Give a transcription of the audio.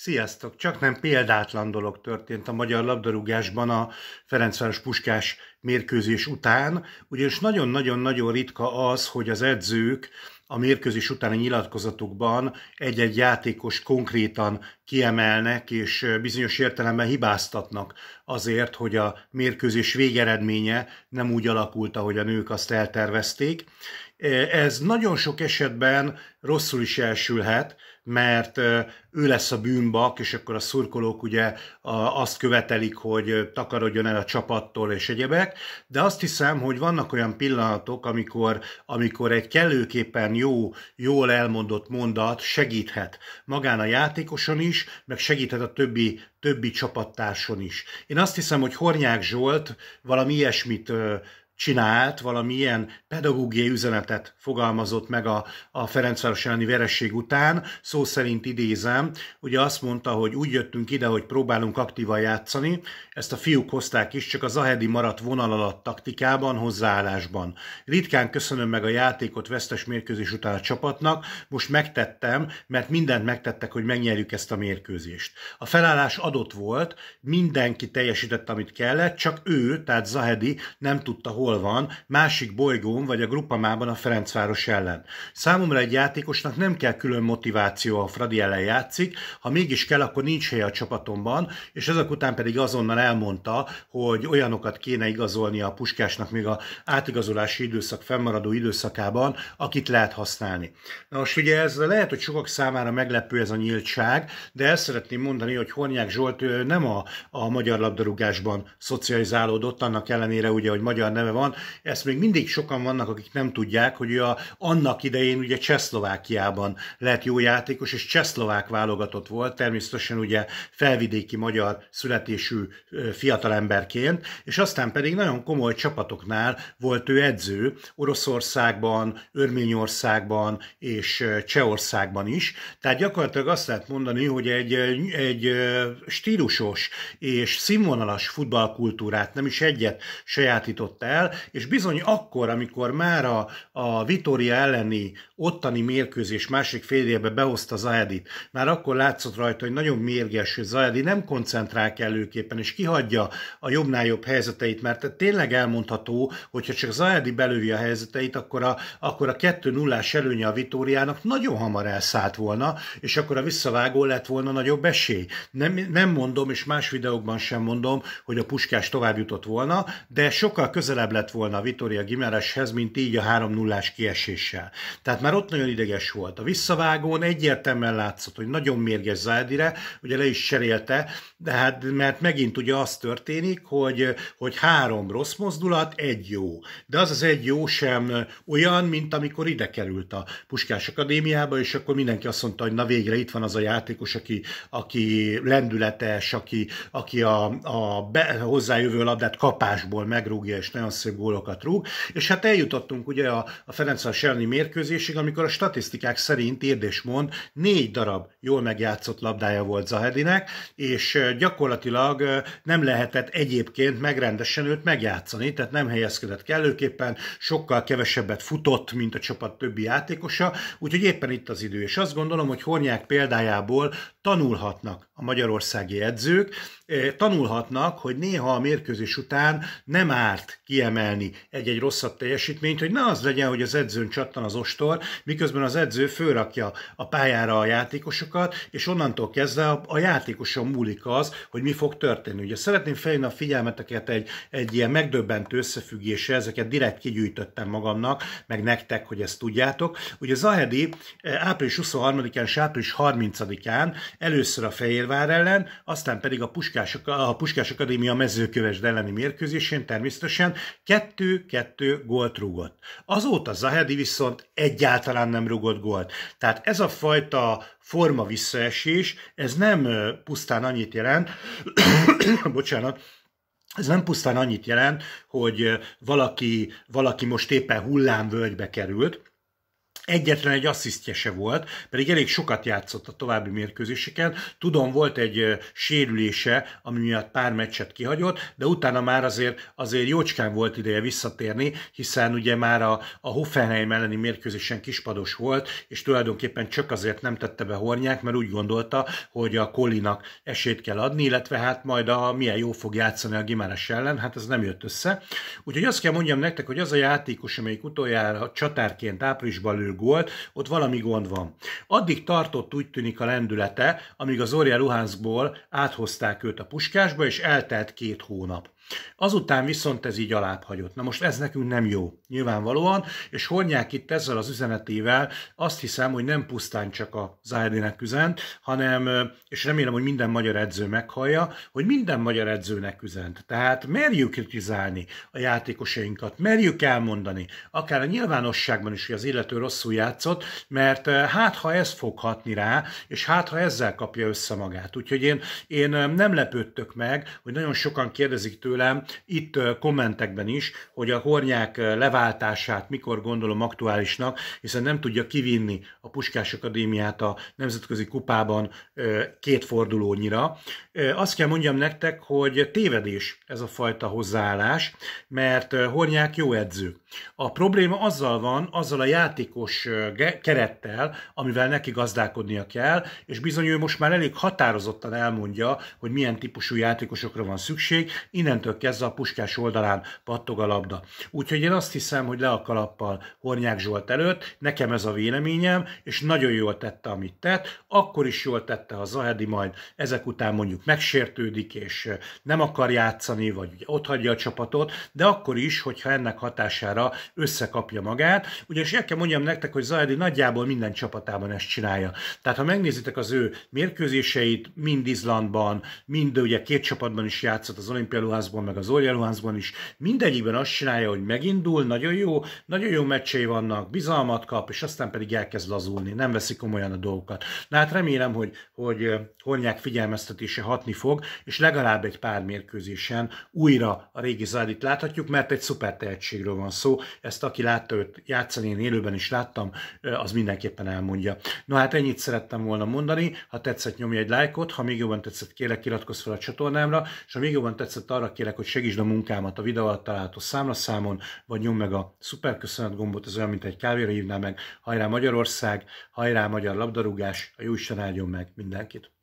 Sziasztok! Csak nem példátlan dolog történt a magyar labdarúgásban a Ferencváros Puskás mérkőzés után, ugyanis nagyon-nagyon-nagyon ritka az, hogy az edzők a mérkőzés utáni nyilatkozatukban egy-egy játékos konkrétan kiemelnek és bizonyos értelemben hibáztatnak azért, hogy a mérkőzés végeredménye nem úgy alakult, ahogy a nők azt eltervezték. Ez nagyon sok esetben rosszul is elsülhet, mert ő lesz a bűnbak, és akkor a szurkolók ugye azt követelik, hogy takarodjon el a csapattól és egyebek, de azt hiszem, hogy vannak olyan pillanatok, amikor, amikor egy kellőképpen jó, jól elmondott mondat segíthet magán a játékoson is, meg segíthet a többi, többi csapattárson is. Én azt hiszem, hogy Hornyák Zsolt valami ilyesmit csinált, valamilyen pedagógiai üzenetet fogalmazott meg a, a Ferencváros elleni veresség után. Szó szerint idézem, ugye azt mondta, hogy úgy jöttünk ide, hogy próbálunk aktívan játszani, ezt a fiúk hozták is, csak a Zahedi maradt vonal alatt taktikában, hozzáállásban. Ritkán köszönöm meg a játékot vesztes mérkőzés után a csapatnak, most megtettem, mert mindent megtettek, hogy megnyerjük ezt a mérkőzést. A felállás adott volt, mindenki teljesített, amit kellett, csak ő, tehát Zahedi nem tudta hol hol van, másik bolygón vagy a gruppamában a Ferencváros ellen. Számomra egy játékosnak nem kell külön motiváció, ha Fradi ellen játszik, ha mégis kell, akkor nincs hely a csapatomban, és ezek után pedig azonnal elmondta, hogy olyanokat kéne igazolnia a puskásnak még a átigazolási időszak fennmaradó időszakában, akit lehet használni. Na most ugye ez lehet, hogy sokak számára meglepő ez a nyíltság, de el szeretném mondani, hogy Hornyák Zsolt nem a, a magyar labdarúgásban szocializálódott, annak ellenére ugye, hogy magyar neve van. Ezt még mindig sokan vannak, akik nem tudják, hogy a, annak idején ugye Csehszlovákiában lett jó játékos, és csehszlovák válogatott volt, természetesen ugye felvidéki magyar születésű fiatalemberként, és aztán pedig nagyon komoly csapatoknál volt ő edző, Oroszországban, Örményországban és Csehországban is. Tehát gyakorlatilag azt lehet mondani, hogy egy, egy stílusos és színvonalas futballkultúrát nem is egyet sajátított el, és bizony akkor, amikor már a, a Vitória elleni ottani mérkőzés másik évben behozta Zajedit, már akkor látszott rajta, hogy nagyon mérges, hogy Zajedi nem koncentrál kellőképpen, és kihagyja a jobbnál jobb helyzeteit, mert tényleg elmondható, hogyha csak Zajedi belövi a helyzeteit, akkor a, akkor a 2 0 előnye a Vitóriának nagyon hamar elszállt volna, és akkor a visszavágó lett volna nagyobb esély. Nem, nem mondom, és más videókban sem mondom, hogy a puskás tovább jutott volna, de sokkal közelebb közelebb lett volna a Vitória Gimereshez, mint így a 3 0 kieséssel. Tehát már ott nagyon ideges volt. A visszavágón egyértelműen látszott, hogy nagyon mérges Zádire, ugye le is cserélte, de hát mert megint ugye az történik, hogy, hogy három rossz mozdulat, egy jó. De az az egy jó sem olyan, mint amikor ide került a Puskás Akadémiába, és akkor mindenki azt mondta, hogy na végre itt van az a játékos, aki, aki lendületes, aki, aki a, a be, hozzájövő labdát kapásból megrúgja, és nagyon legszebb gólokat rúg, és hát eljutottunk ugye a, a Ferencváros elleni mérkőzésig, amikor a statisztikák szerint mond, négy darab jól megjátszott labdája volt Zahedinek, és gyakorlatilag nem lehetett egyébként megrendesen őt megjátszani, tehát nem helyezkedett kellőképpen, sokkal kevesebbet futott, mint a csapat többi játékosa, úgyhogy éppen itt az idő. És azt gondolom, hogy Hornyák példájából tanulhatnak a magyarországi edzők, tanulhatnak, hogy néha a mérkőzés után nem árt kiemelni kiemelni egy-egy rosszabb teljesítményt, hogy ne az legyen, hogy az edzőn csattan az ostor, miközben az edző fölrakja a pályára a játékosokat, és onnantól kezdve a, a játékoson múlik az, hogy mi fog történni. Ugye szeretném felhívni a figyelmeteket egy, egy ilyen megdöbbentő összefüggésre, ezeket direkt kigyűjtöttem magamnak, meg nektek, hogy ezt tudjátok. Ugye Zahedi eh, április 23-án és április 30-án először a Fehérvár ellen, aztán pedig a Puskás, a Puskás Akadémia mezőköves elleni mérkőzésén természetesen Kettő-kettő gólt rúgott. Azóta Zahedi viszont egyáltalán nem rúgott gólt. Tehát ez a fajta forma visszaesés, ez nem pusztán annyit jelent, bocsánat, ez nem pusztán annyit jelent, hogy valaki, valaki most éppen hullámvölgybe került, egyetlen egy asszisztje se volt, pedig elég sokat játszott a további mérkőzéseken. Tudom, volt egy sérülése, ami miatt pár meccset kihagyott, de utána már azért, azért jócskán volt ideje visszatérni, hiszen ugye már a, a Hoffenheim elleni mérkőzésen kispados volt, és tulajdonképpen csak azért nem tette be Hornyák, mert úgy gondolta, hogy a Kolinak esélyt kell adni, illetve hát majd a milyen jó fog játszani a Gimáres ellen, hát ez nem jött össze. Úgyhogy azt kell mondjam nektek, hogy az a játékos, amelyik utoljára csatárként áprilisban lő gólt, ott valami gond van. Addig tartott úgy tűnik a lendülete, amíg az Orja Luhanskból áthozták őt a puskásba, és eltelt két hónap. Azután viszont ez így alább hagyott. Na most ez nekünk nem jó, nyilvánvalóan, és Hornyák itt ezzel az üzenetével azt hiszem, hogy nem pusztán csak a Zárdinek üzent, hanem, és remélem, hogy minden magyar edző meghallja, hogy minden magyar edzőnek üzent. Tehát merjük kritizálni a játékosainkat, merjük elmondani, akár a nyilvánosságban is, hogy az illető rosszul játszott, mert hát ha ez foghatni rá, és hát ha ezzel kapja össze magát. Úgyhogy én, én nem lepődtök meg, hogy nagyon sokan kérdezik tőle, tőlem itt kommentekben is, hogy a hornyák leváltását mikor gondolom aktuálisnak, hiszen nem tudja kivinni a Puskás Akadémiát a nemzetközi kupában két fordulónyira. Azt kell mondjam nektek, hogy tévedés ez a fajta hozzáállás, mert Hornyák jó edző. A probléma azzal van, azzal a játékos kerettel, amivel neki gazdálkodnia kell, és bizony ő most már elég határozottan elmondja, hogy milyen típusú játékosokra van szükség, innentől innentől kezdve a puskás oldalán pattog a labda. Úgyhogy én azt hiszem, hogy le a kalappal Hornyák Zsolt előtt, nekem ez a véleményem, és nagyon jól tette, amit tett, akkor is jól tette, ha Zahedi majd ezek után mondjuk megsértődik, és eh, nem akar játszani, vagy ugye ott hagyja a csapatot, de akkor is, hogyha ennek hatására összekapja magát. Ugye, és el kell mondjam nektek, hogy Zahedi nagyjából minden csapatában ezt csinálja. Tehát, ha megnézitek az ő mérkőzéseit, mind Izlandban, mind ugye két csapatban is játszott az olimpiai Ajaxban, meg az Orjeluánszban is, mindegyikben azt csinálja, hogy megindul, nagyon jó, nagyon jó meccsei vannak, bizalmat kap, és aztán pedig elkezd lazulni, nem veszi komolyan a dolgokat. Na hát remélem, hogy, hogy Hornyák figyelmeztetése hatni fog, és legalább egy pár mérkőzésen újra a régi Zádit láthatjuk, mert egy szuper tehetségről van szó, ezt aki látta őt játszani, én élőben is láttam, az mindenképpen elmondja. Na hát ennyit szerettem volna mondani, ha tetszett nyomj egy lájkot, ha még jobban tetszett kérlek iratkozz fel a csatornámra, és ha még jobban tetszett arra kérlek, hogy segítsd a munkámat a videó alatt található számlaszámon, vagy nyomd meg a szuper köszönet gombot, ez olyan, mint egy kávéra hívnál meg. Hajrá Magyarország, hajrá magyar labdarúgás, a jó Isten áldjon meg mindenkit!